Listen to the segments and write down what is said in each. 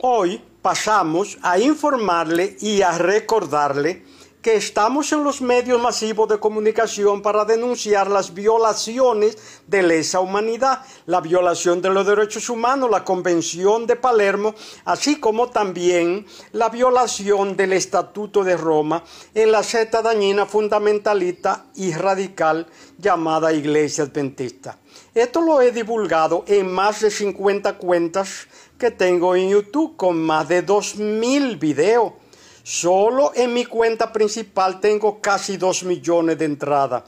Hoy pasamos a informarle y a recordarle que estamos en los medios masivos de comunicación para denunciar las violaciones de lesa humanidad, la violación de los derechos humanos, la Convención de Palermo, así como también la violación del Estatuto de Roma en la secta dañina fundamentalista y radical llamada Iglesia Adventista. Esto lo he divulgado en más de 50 cuentas que tengo en YouTube con más de 2.000 videos Solo en mi cuenta principal tengo casi 2 millones de entradas.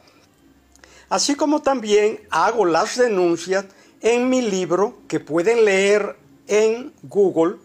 Así como también hago las denuncias en mi libro que pueden leer en Google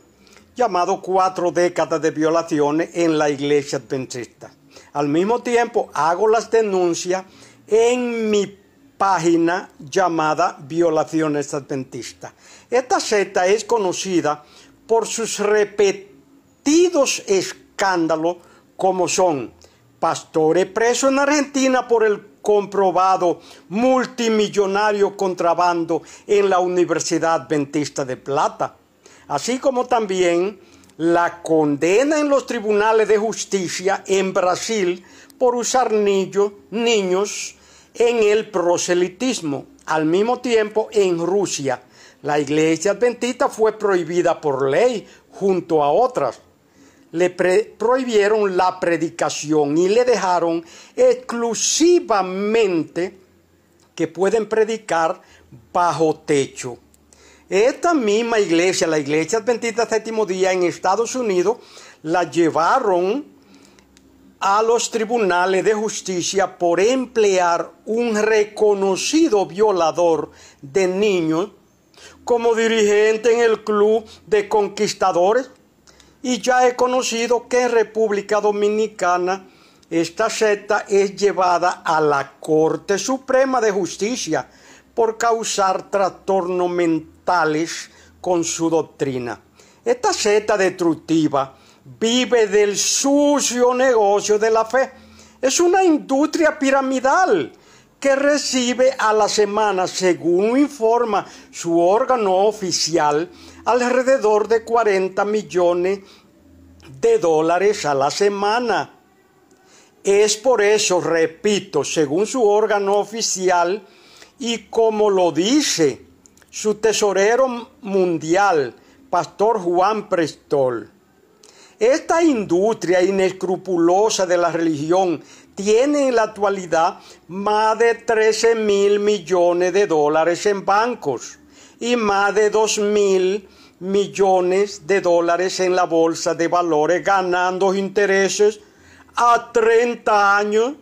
llamado Cuatro décadas de violaciones en la iglesia adventista. Al mismo tiempo hago las denuncias en mi página llamada Violaciones Adventistas. Esta secta es conocida por sus repetidos escritos escándalo como son pastores presos en Argentina por el comprobado multimillonario contrabando en la Universidad Adventista de Plata, así como también la condena en los tribunales de justicia en Brasil por usar niños en el proselitismo. Al mismo tiempo, en Rusia, la iglesia adventista fue prohibida por ley junto a otras le prohibieron la predicación y le dejaron exclusivamente que pueden predicar bajo techo. Esta misma iglesia, la iglesia adventista séptimo día en Estados Unidos, la llevaron a los tribunales de justicia por emplear un reconocido violador de niños como dirigente en el club de conquistadores y ya he conocido que en República Dominicana esta seta es llevada a la Corte Suprema de Justicia por causar trastornos mentales con su doctrina. Esta seta destructiva vive del sucio negocio de la fe. Es una industria piramidal que recibe a la semana, según informa su órgano oficial, alrededor de 40 millones de dólares a la semana. Es por eso, repito, según su órgano oficial y como lo dice su tesorero mundial, Pastor Juan Prestol, esta industria inescrupulosa de la religión tiene en la actualidad más de 13 mil millones de dólares en bancos y más de 2 mil millones de dólares en la bolsa de valores ganando intereses a 30 años.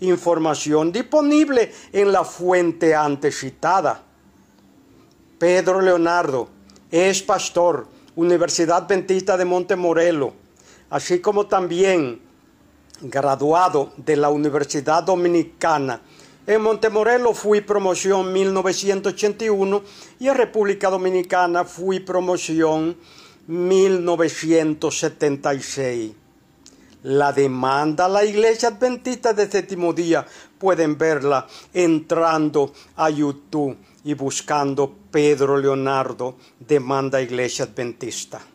Información disponible en la fuente antes citada. Pedro Leonardo es pastor Universidad Ventista de Montemorelo, así como también graduado de la Universidad Dominicana. En Montemorelo fui promoción 1981 y en República Dominicana fui promoción 1976. La demanda a la Iglesia Adventista de Séptimo Día pueden verla entrando a YouTube y buscando Pedro Leonardo Demanda Iglesia Adventista.